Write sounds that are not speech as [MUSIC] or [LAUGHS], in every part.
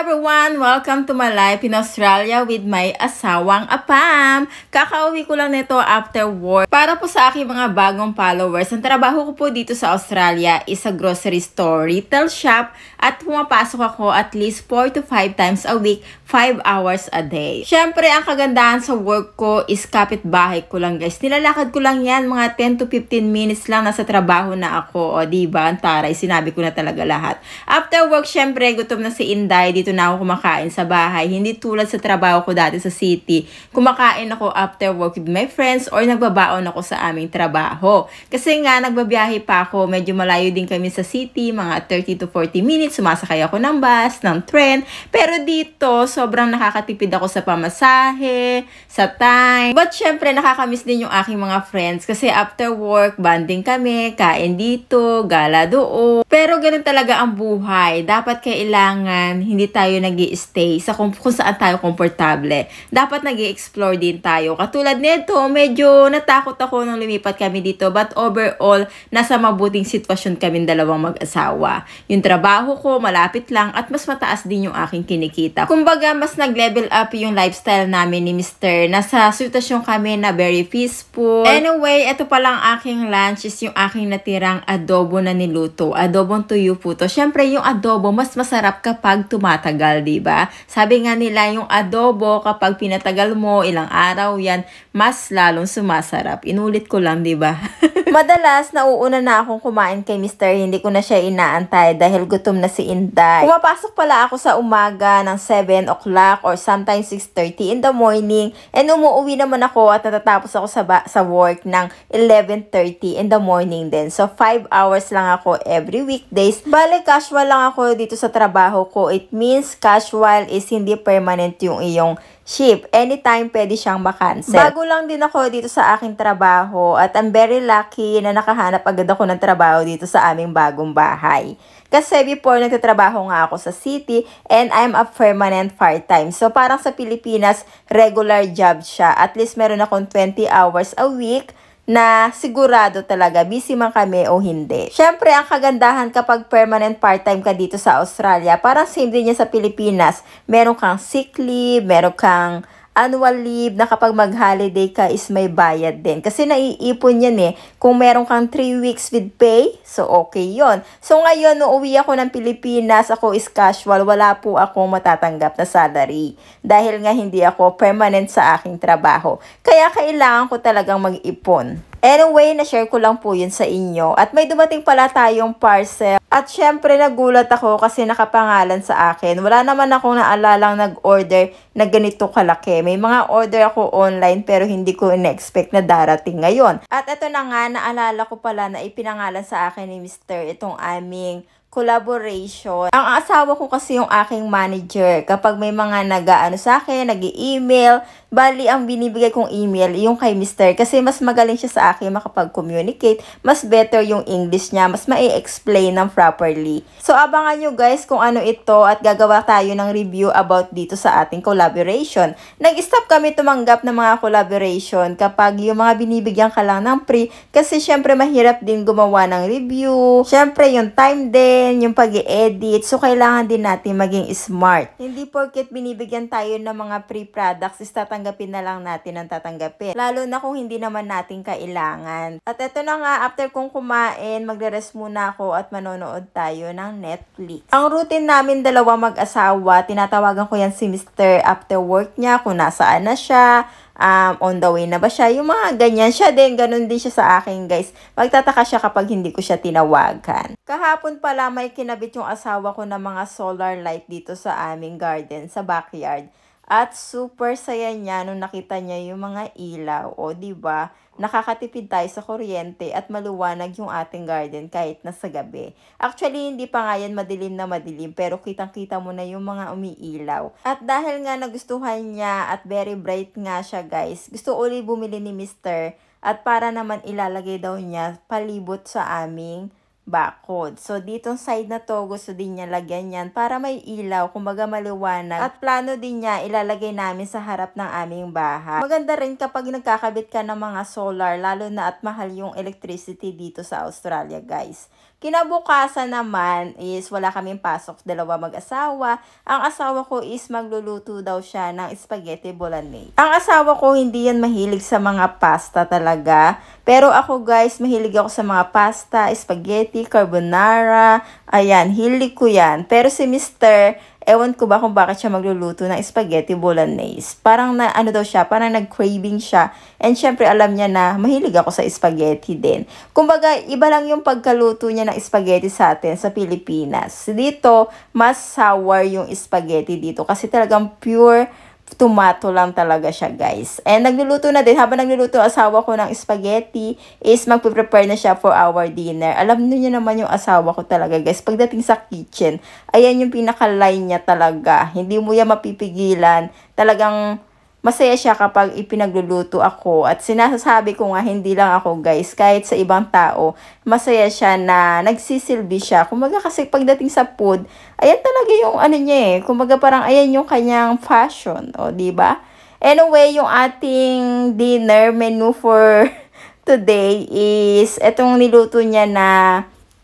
everyone! Welcome to my life in Australia with my asawang Apam. Kakauwi ko lang nito after work. Para po sa aking mga bagong followers, ang trabaho ko po dito sa Australia is a grocery store, retail shop, at pumapasok ako at least 4 to 5 times a week, 5 hours a day. Siyempre, ang kagandahan sa work ko is kapit-bahay ko lang guys. Nilalakad ko lang yan, mga 10 to 15 minutes lang nasa trabaho na ako. O diba, ang taray, sinabi ko na talaga lahat. After work, syempre, gutom na si Inday dito dito na ako kumakain sa bahay. Hindi tulad sa trabaho ko dati sa city. Kumakain ako after work with my friends or nagbabaon ako sa aming trabaho. Kasi nga, nagbabiyahe pa ako. Medyo malayo din kami sa city. Mga 30 to 40 minutes. Sumasakay ako ng bus, ng train. Pero dito, sobrang nakakatipid ako sa pamasahe, sa time. But syempre, nakakamiss din yung aking mga friends. Kasi after work, bonding kami, kain dito, gala doon. Pero ganun talaga ang buhay. Dapat kailangan, hindi tayo tayo nag stay sa kung, kung saan tayo komportable. Dapat nag explore din tayo. Katulad nito, medyo natakot ako nung lumipat kami dito. But overall, nasa mabuting sitwasyon kami dalawang mag-asawa. Yung trabaho ko, malapit lang at mas mataas din yung aking kinikita. Kumbaga, mas nag-level up yung lifestyle namin ni Mr. Nasa sitwasyon kami na very peaceful. Anyway, ito palang aking lunch is yung aking natirang adobo na niluto. Adobong tuyo po to. Siyempre, yung adobo, mas masarap kapag tumatagal pinatagal, 'di ba? Sabi nga nila yung adobo kapag pinatagal mo ilang araw 'yan, mas lalong sumasarap. Inulit ko lang, 'di ba? [LAUGHS] Madalas, nauuna na akong kumain kay Mr. Hindi ko na siya inaantay dahil gutom na si Inday. Pumapasok pala ako sa umaga ng 7 o'clock or sometimes 6.30 in the morning and umuwi naman ako at natatapos ako sa, sa work ng 11.30 in the morning din. So, 5 hours lang ako every weekdays. Bale, casual lang ako dito sa trabaho ko. It means casual is hindi permanent yung iyong ship. Anytime pwede siyang makancel. Bago lang din ako dito sa aking trabaho at I'm very lucky na nakahanap agad ako ng trabaho dito sa aming bagong bahay. Kasi before, nagtatrabaho nga ako sa city and I'm a permanent part-time. So, parang sa Pilipinas, regular job siya. At least meron akong 20 hours a week na sigurado talaga busy man kami o hindi. Siyempre, ang kagandahan kapag permanent part-time ka dito sa Australia, parang same din niya sa Pilipinas. Meron kang sick leave, meron kang annual leave na kapag mag-holiday ka is may bayad din. Kasi naiipon yan eh. Kung meron kang 3 weeks with pay, so okay yon So ngayon, no ako ng Pilipinas, ako is casual, wala po ako matatanggap na salary. Dahil nga hindi ako permanent sa aking trabaho. Kaya kailangan ko talagang mag-ipon. Anyway, na-share ko lang po yun sa inyo. At may dumating pala tayong parcel. At syempre, nagulat ako kasi nakapangalan sa akin. Wala naman ako naalalang nag-order na ganito kalaki. May mga order ako online pero hindi ko in-expect na darating ngayon. At ito na nga, naalala ko pala na ipinangalan sa akin ni Mr. itong aming collaboration. Ang asawa ko kasi yung aking manager. Kapag may mga nag-ano sa akin, nag-email, Bali, ang binibigay kong email, yung kay Mr. Kasi mas magaling siya sa akin makapag-communicate. Mas better yung English niya. Mas ma-explain ng properly. So, abangan nyo guys kung ano ito at gagawa tayo ng review about dito sa ating collaboration. Nag-stop kami tumanggap ng mga collaboration kapag yung mga binibigyan ka lang ng free. Kasi syempre mahirap din gumawa ng review. Syempre yung time din, yung pag edit So, kailangan din natin maging smart. Hindi porket binibigyan tayo ng mga free products, istatang tatanggapin na lang natin ang tatanggapin. Lalo na kung hindi naman natin kailangan. At eto na nga, after kong kumain, magre-rest muna ako at manonood tayo ng Netflix. Ang routine namin dalawa mag-asawa, tinatawagan ko yan si Mr. after work niya, kung nasaan na siya, um, on the way na ba siya. Yung mga ganyan siya din, ganun din siya sa akin guys. Magtataka siya kapag hindi ko siya tinawagan. Kahapon pala may kinabit yung asawa ko ng mga solar light dito sa aming garden, sa backyard. At super saya niya nung nakita niya yung mga ilaw. O, ba diba? Nakakatipid tayo sa kuryente at maluwanag yung ating garden kahit nasa gabi. Actually, hindi pa nga yan madilim na madilim pero kitang-kita mo na yung mga umiilaw. At dahil nga nagustuhan niya at very bright nga siya guys, gusto uli bumili ni Mr. At para naman ilalagay daw niya palibot sa aming bakod. So, ditong side na to, gusto din niya lagyan yan para may ilaw, kumbaga maliwanag. At plano din niya, ilalagay namin sa harap ng aming bahay. Maganda rin kapag nagkakabit ka ng mga solar, lalo na at mahal yung electricity dito sa Australia, guys. Kinabukasan naman is wala kaming pasok, dalawa mag-asawa. Ang asawa ko is magluluto daw siya ng spaghetti bolognese. Ang asawa ko hindi yan mahilig sa mga pasta talaga. Pero ako guys, mahilig ako sa mga pasta, spaghetti, carbonara. Ayan, hilig ko yan. Pero si Mr ewan ko ba kung bakit siya magluluto ng spaghetti bolognese. Parang na ano daw siya, parang nag-craving siya. And syempre alam niya na mahilig ako sa spaghetti din. Kumbaga, iba lang yung pagkaluto niya ng spaghetti sa atin sa Pilipinas. Dito, mas sour yung spaghetti dito kasi talagang pure tomato lang talaga siya, guys. And nagluluto na din. Habang nagluluto asawa ko ng spaghetti, is magpe-prepare na siya for our dinner. Alam niyo naman yung asawa ko talaga, guys. Pagdating sa kitchen, ayan yung pinaka-line niya talaga. Hindi mo yan mapipigilan. Talagang masaya siya kapag ipinagluluto ako. At sinasabi ko nga, hindi lang ako guys, kahit sa ibang tao, masaya siya na nagsisilbi siya. Kumaga kasi pagdating sa food, ayan talaga yung ano niya eh. Kumaga parang ayan yung kanyang fashion, o di ba Anyway, yung ating dinner menu for [LAUGHS] today is etong niluto niya na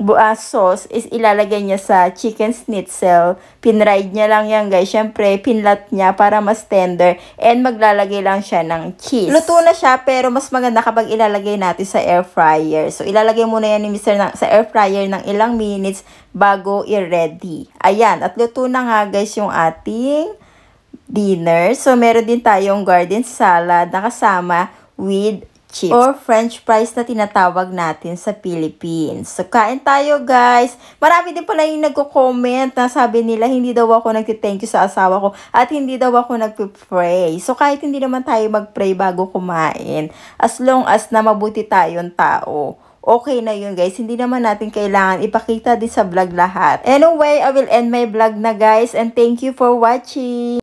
uh, sauce is ilalagay niya sa chicken schnitzel. Pinride niya lang yan guys. Siyempre, pinlat niya para mas tender. And maglalagay lang siya ng cheese. Luto na siya pero mas maganda kapag ilalagay natin sa air fryer. So, ilalagay muna yan ni Mr. Na, sa air fryer ng ilang minutes bago i-ready. Ayan. At luto na nga guys yung ating dinner. So, meron din tayong garden salad na kasama with chips or french fries na tinatawag natin sa Philippines. So, kain tayo guys. Marami din pala yung nagko-comment na sabi nila hindi daw ako nag-thank you sa asawa ko at hindi daw ako nagpe-pray. So, kahit hindi naman tayo mag-pray bago kumain, as long as na mabuti tayong tao okay na yun guys. Hindi naman natin kailangan ipakita din sa vlog lahat. Anyway, I will end my vlog na guys and thank you for watching.